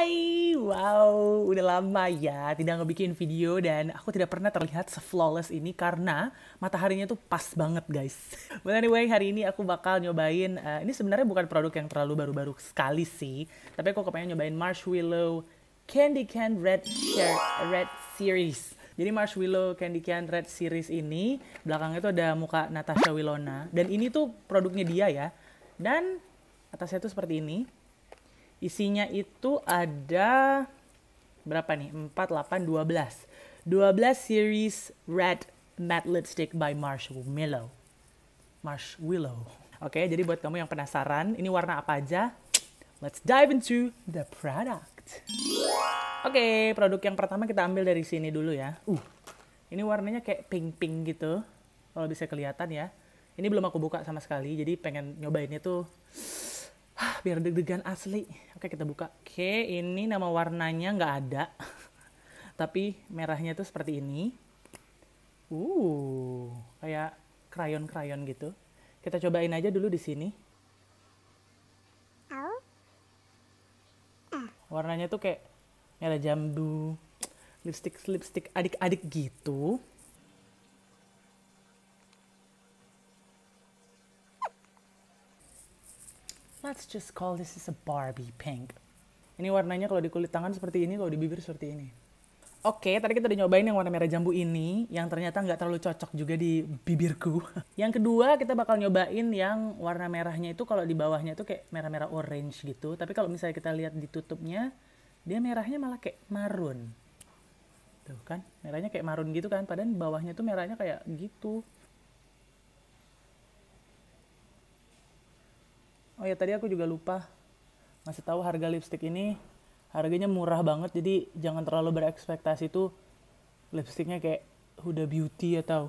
Hai, wow, udah lama ya tidak ngebikin video dan aku tidak pernah terlihat seflawless ini karena mataharinya tuh pas banget guys. But anyway, hari ini aku bakal nyobain, uh, ini sebenarnya bukan produk yang terlalu baru-baru sekali sih, tapi aku kepengen nyobain Marshmallow Candy Can Red Shirt Red Series. Jadi Marshmallow Candy Can Red Series ini, belakangnya tuh ada muka Natasha Wilona, dan ini tuh produknya dia ya. Dan atasnya tuh seperti ini, Isinya itu ada berapa nih? 4, 8, 12. 12 series Red Matte Lipstick by Marshmallow. Marshmallow. Oke, okay, jadi buat kamu yang penasaran, ini warna apa aja? Let's dive into the product. Oke, okay, produk yang pertama kita ambil dari sini dulu ya. Uh, ini warnanya kayak pink-pink gitu. Kalau bisa kelihatan ya. Ini belum aku buka sama sekali, jadi pengen nyobainnya tuh biar deg-degan asli oke kita buka oke ini nama warnanya nggak ada tapi merahnya tuh seperti ini uh kayak krayon krayon gitu kita cobain aja dulu di sini ah. warnanya tuh kayak merah jambu lipstick lipstick adik-adik gitu let's just call this is a Barbie pink. Ini warnanya kalau di kulit tangan seperti ini, kalau di bibir seperti ini. Oke, okay, tadi kita udah nyobain yang warna merah jambu ini, yang ternyata nggak terlalu cocok juga di bibirku. yang kedua, kita bakal nyobain yang warna merahnya itu kalau di bawahnya itu kayak merah-merah orange gitu. Tapi kalau misalnya kita lihat di tutupnya, dia merahnya malah kayak marun. Tuh kan, merahnya kayak marun gitu kan, padahal bawahnya tuh merahnya kayak gitu. oh ya tadi aku juga lupa ngasih tahu harga lipstick ini harganya murah banget jadi jangan terlalu berekspektasi tuh lipstiknya kayak Huda Beauty atau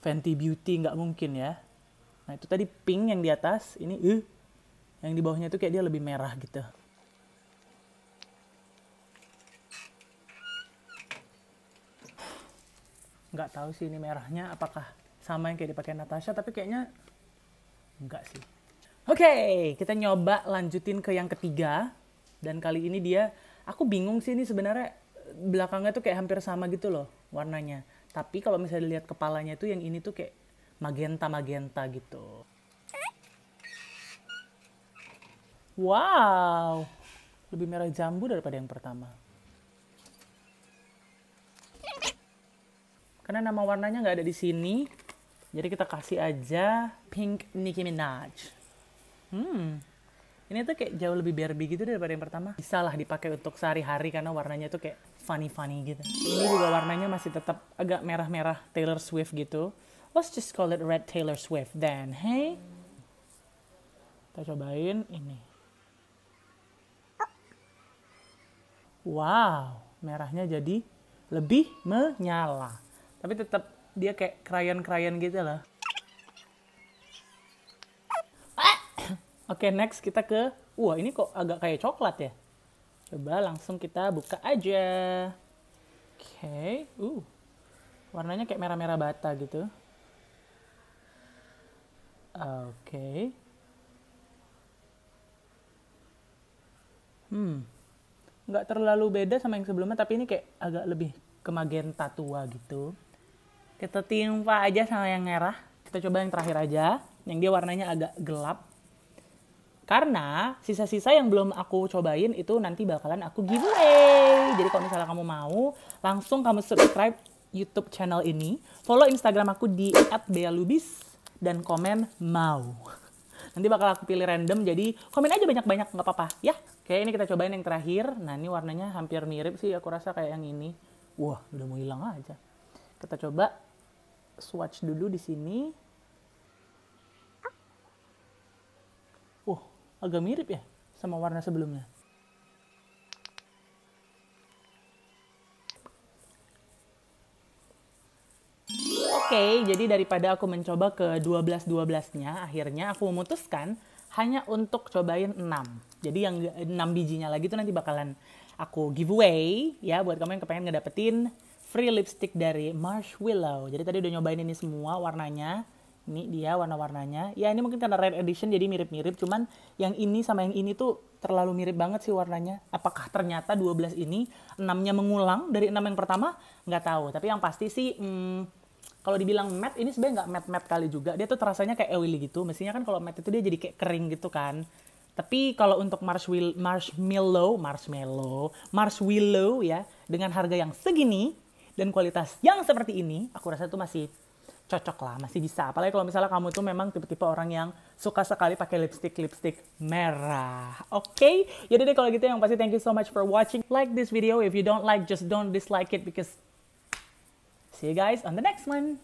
Fenty Beauty nggak mungkin ya nah itu tadi pink yang di atas ini uh, yang di bawahnya tuh kayak dia lebih merah gitu nggak tahu sih ini merahnya apakah sama yang kayak dipakai Natasha tapi kayaknya nggak sih Oke, okay, kita nyoba lanjutin ke yang ketiga. Dan kali ini dia, aku bingung sih ini sebenarnya belakangnya tuh kayak hampir sama gitu loh warnanya. Tapi kalau misalnya dilihat kepalanya tuh yang ini tuh kayak magenta-magenta gitu. Wow, lebih merah jambu daripada yang pertama. Karena nama warnanya nggak ada di sini, jadi kita kasih aja pink Nicki Minaj. Hmm. Ini tuh kayak jauh lebih Barbie gitu daripada yang pertama. Bisa lah dipakai untuk sehari-hari karena warnanya tuh kayak funny-funny gitu. Ini juga warnanya masih tetap agak merah-merah Taylor Swift gitu. Let's just call it red Taylor Swift then, hey? Kita cobain ini. Wow, merahnya jadi lebih menyala. Tapi tetap dia kayak krayon-krayon gitu loh. Oke, okay, next kita ke wah ini kok agak kayak coklat ya. Coba langsung kita buka aja. Oke, okay. uh. Warnanya kayak merah-merah bata gitu. Oke. Okay. Hmm. Nggak terlalu beda sama yang sebelumnya, tapi ini kayak agak lebih ke magenta tua gitu. Kita timpa aja sama yang merah. Kita coba yang terakhir aja, yang dia warnanya agak gelap. Karena sisa-sisa yang belum aku cobain itu nanti bakalan aku giveaway. Jadi kalau misalnya kamu mau, langsung kamu subscribe YouTube channel ini. Follow Instagram aku di @bealubis dan komen mau. Nanti bakal aku pilih random, jadi komen aja banyak-banyak, nggak apa-apa ya. Kayak ini kita cobain yang terakhir. Nah ini warnanya hampir mirip sih, aku rasa kayak yang ini. Wah, udah mau hilang aja. Kita coba swatch dulu di sini. agak mirip ya sama warna sebelumnya. Oke, okay, jadi daripada aku mencoba ke 12-12-nya, akhirnya aku memutuskan hanya untuk cobain 6. Jadi yang 6 bijinya lagi tuh nanti bakalan aku giveaway ya buat kamu yang kepengen ngedapetin free lipstick dari Marsh Willow. Jadi tadi udah nyobain ini semua warnanya. Ini dia warna-warnanya. Ya ini mungkin karena rare edition jadi mirip-mirip. Cuman yang ini sama yang ini tuh terlalu mirip banget sih warnanya. Apakah ternyata 12 ini 6 mengulang dari enam yang pertama? Nggak tahu. Tapi yang pasti sih hmm, kalau dibilang matte ini sebenarnya nggak matte matte kali juga. Dia tuh terasanya kayak oily gitu. Mestinya kan kalau matte itu dia jadi kayak kering gitu kan. Tapi kalau untuk marshmallow, marshmallow, marshmallow, marshmallow ya dengan harga yang segini dan kualitas yang seperti ini, aku rasa itu masih cocok lah masih bisa apalagi kalau misalnya kamu tuh memang tipe-tipe orang yang suka sekali pakai lipstick lipstick merah oke okay? jadi deh kalau gitu yang pasti thank you so much for watching like this video if you don't like just don't dislike it because see you guys on the next one